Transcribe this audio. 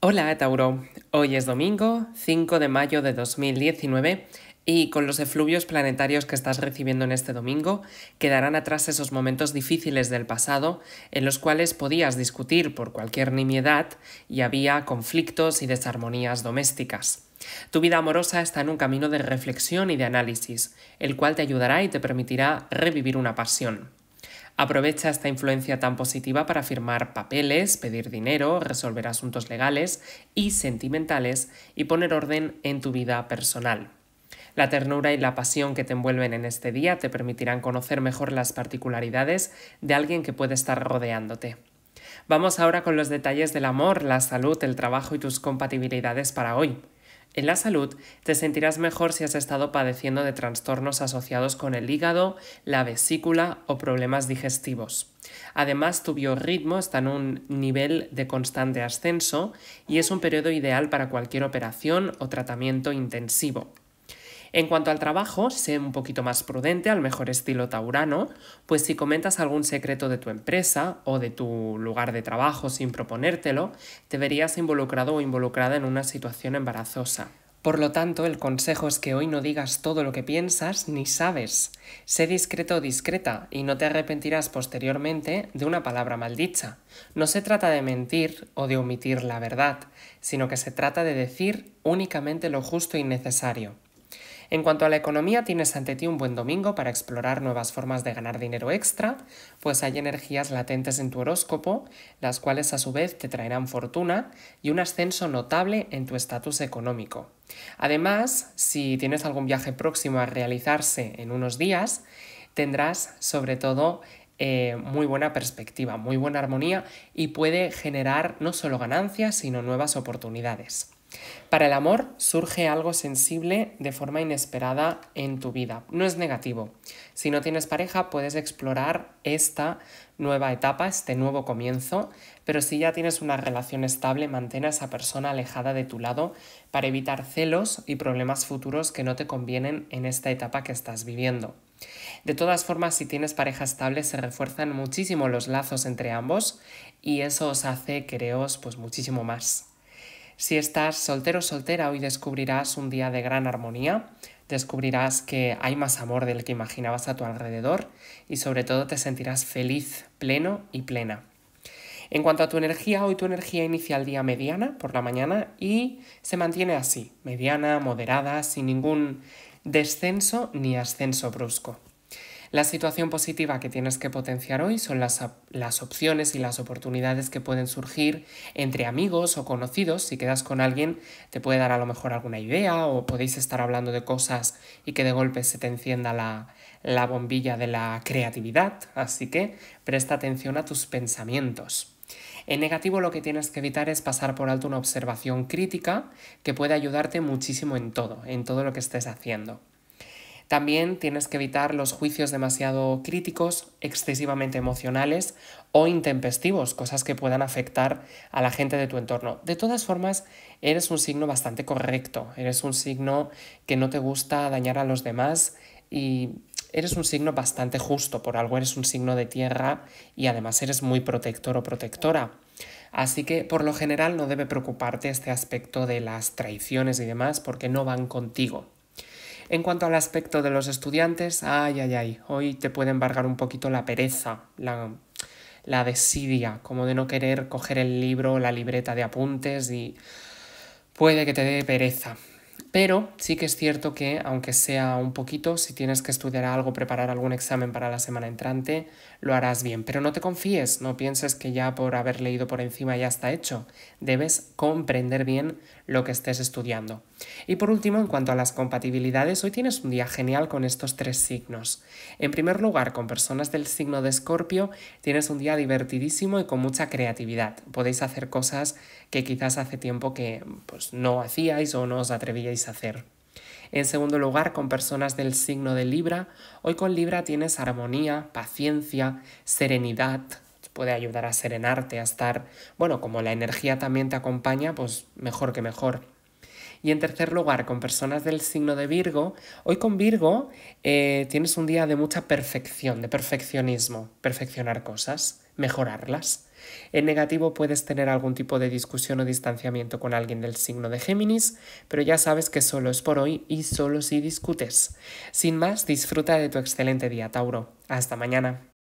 Hola Tauro, hoy es domingo 5 de mayo de 2019 y con los efluvios planetarios que estás recibiendo en este domingo, quedarán atrás esos momentos difíciles del pasado en los cuales podías discutir por cualquier nimiedad y había conflictos y desarmonías domésticas. Tu vida amorosa está en un camino de reflexión y de análisis, el cual te ayudará y te permitirá revivir una pasión. Aprovecha esta influencia tan positiva para firmar papeles, pedir dinero, resolver asuntos legales y sentimentales y poner orden en tu vida personal. La ternura y la pasión que te envuelven en este día te permitirán conocer mejor las particularidades de alguien que puede estar rodeándote. Vamos ahora con los detalles del amor, la salud, el trabajo y tus compatibilidades para hoy. En la salud, te sentirás mejor si has estado padeciendo de trastornos asociados con el hígado, la vesícula o problemas digestivos. Además, tu biorritmo está en un nivel de constante ascenso y es un periodo ideal para cualquier operación o tratamiento intensivo. En cuanto al trabajo, sé un poquito más prudente, al mejor estilo taurano, pues si comentas algún secreto de tu empresa o de tu lugar de trabajo sin proponértelo, te verías involucrado o involucrada en una situación embarazosa. Por lo tanto, el consejo es que hoy no digas todo lo que piensas ni sabes. Sé discreto o discreta y no te arrepentirás posteriormente de una palabra maldicha. No se trata de mentir o de omitir la verdad, sino que se trata de decir únicamente lo justo y necesario. En cuanto a la economía, tienes ante ti un buen domingo para explorar nuevas formas de ganar dinero extra, pues hay energías latentes en tu horóscopo, las cuales a su vez te traerán fortuna y un ascenso notable en tu estatus económico. Además, si tienes algún viaje próximo a realizarse en unos días, tendrás sobre todo eh, muy buena perspectiva, muy buena armonía y puede generar no solo ganancias, sino nuevas oportunidades. Para el amor surge algo sensible de forma inesperada en tu vida. No es negativo. Si no tienes pareja, puedes explorar esta nueva etapa, este nuevo comienzo, pero si ya tienes una relación estable, mantén a esa persona alejada de tu lado para evitar celos y problemas futuros que no te convienen en esta etapa que estás viviendo. De todas formas, si tienes pareja estable, se refuerzan muchísimo los lazos entre ambos y eso os hace, creos, pues muchísimo más. Si estás soltero o soltera, hoy descubrirás un día de gran armonía, descubrirás que hay más amor del que imaginabas a tu alrededor y sobre todo te sentirás feliz, pleno y plena. En cuanto a tu energía, hoy tu energía inicia el día mediana por la mañana y se mantiene así, mediana, moderada, sin ningún descenso ni ascenso brusco. La situación positiva que tienes que potenciar hoy son las, opciones y las oportunidades que pueden surgir entre amigos o conocidos. Si quedas con alguien, te puede dar a lo mejor alguna idea o podéis estar hablando de cosas y que de golpe se te encienda la, la bombilla de la creatividad. Así que presta atención a tus pensamientos. En negativo lo que tienes que evitar es pasar por alto una observación crítica que puede ayudarte muchísimo en todo, en todo lo que estés haciendo. También tienes que evitar los juicios demasiado críticos, excesivamente emocionales o intempestivos, cosas que puedan afectar a la gente de tu entorno. De todas formas, eres un signo bastante correcto, eres un signo que no te gusta dañar a los demás y eres un signo bastante justo, por algo eres un signo de tierra y además eres muy protector o protectora. Así que por lo general no debe preocuparte este aspecto de las traiciones y demás porque no van contigo. En cuanto al aspecto de los estudiantes, ay, ay, ay, hoy te puede embargar un poquito la pereza, la, desidia, como de no querer coger el libro la libreta de apuntes y puede que te dé pereza. Pero sí que es cierto que, aunque sea un poquito, si tienes que estudiar algo, preparar algún examen para la semana entrante, lo harás bien. Pero no te confíes, no pienses que ya por haber leído por encima ya está hecho. Debes comprender bien lo que estés estudiando. Y por último, en cuanto a las compatibilidades, hoy tienes un día genial con estos tres signos. En primer lugar, con personas del signo de Escorpio, tienes un día divertidísimo y con mucha creatividad. Podéis hacer cosas que quizás hace tiempo que pues, no hacíais o no os atrevíais a hacer. En segundo lugar, con personas del signo de Libra, hoy con Libra tienes armonía, paciencia, serenidad, puede ayudar a serenarte, a estar, bueno, como la energía también te acompaña, pues mejor que mejor. Y en tercer lugar, con personas del signo de Virgo, hoy con Virgo eh, tienes un día de mucha perfección, de perfeccionismo, perfeccionar cosas, mejorarlas. En negativo puedes tener algún tipo de discusión o distanciamiento con alguien del signo de Géminis, pero ya sabes que solo es por hoy y solo si discutes. Sin más, disfruta de tu excelente día, Tauro. Hasta mañana.